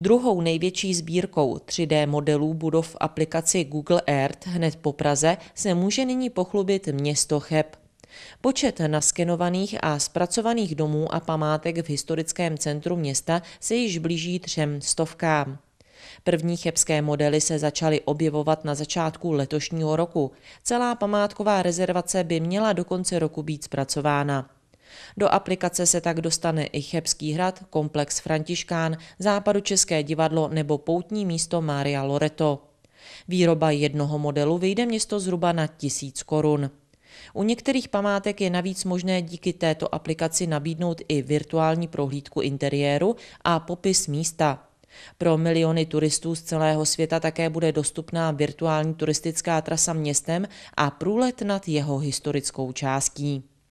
Druhou největší sbírkou 3D modelů budov v aplikaci Google Earth hned po Praze se může nyní pochlubit město Cheb. Počet naskenovaných a zpracovaných domů a památek v historickém centru města se již blíží třem stovkám. První chebské modely se začaly objevovat na začátku letošního roku. Celá památková rezervace by měla do konce roku být zpracována. Do aplikace se tak dostane i Chebský hrad, komplex Františkán, Západu České divadlo nebo poutní místo Mária Loreto. Výroba jednoho modelu vyjde město zhruba na tisíc korun. U některých památek je navíc možné díky této aplikaci nabídnout i virtuální prohlídku interiéru a popis místa. Pro miliony turistů z celého světa také bude dostupná virtuální turistická trasa městem a průlet nad jeho historickou částí.